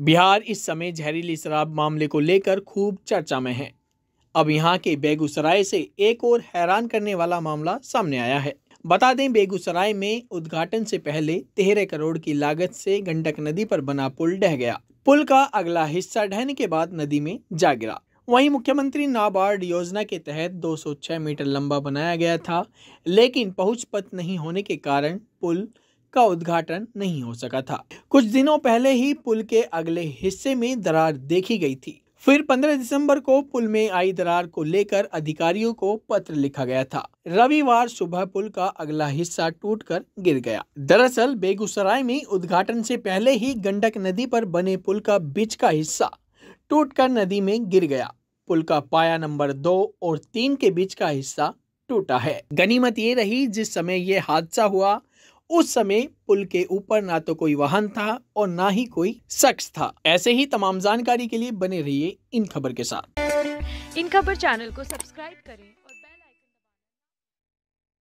बिहार इस समय जहरीली शराब मामले को लेकर खूब चर्चा में है अब यहाँ के बेगूसराय से एक और हैरान करने वाला मामला सामने आया है बता दें बेगूसराय में उद्घाटन से पहले तेरह करोड़ की लागत से गंडक नदी पर बना पुल ढह गया पुल का अगला हिस्सा ढहने के बाद नदी में जा गिरा वहीं मुख्यमंत्री नाबार्ड योजना के तहत 206 मीटर लंबा बनाया गया था लेकिन पहुंच पथ नहीं होने के कारण पुल का उद्घाटन नहीं हो सका था कुछ दिनों पहले ही पुल के अगले हिस्से में दरार देखी गई थी फिर 15 दिसंबर को पुल में आई दरार को लेकर अधिकारियों को पत्र लिखा गया था रविवार सुबह पुल का अगला हिस्सा टूटकर गिर गया दरअसल बेगूसराय में उद्घाटन से पहले ही गंडक नदी पर बने पुल का बीच का हिस्सा टूटकर नदी में गिर गया पुल का पाया नंबर दो और तीन के बीच का हिस्सा टूटा है गनीमत ये रही जिस समय ये हादसा हुआ उस समय पुल के ऊपर ना तो कोई वाहन था और ना ही कोई शख्स था ऐसे ही तमाम जानकारी के लिए बने रहिए इन खबर के साथ इन खबर चैनल को सब्सक्राइब करें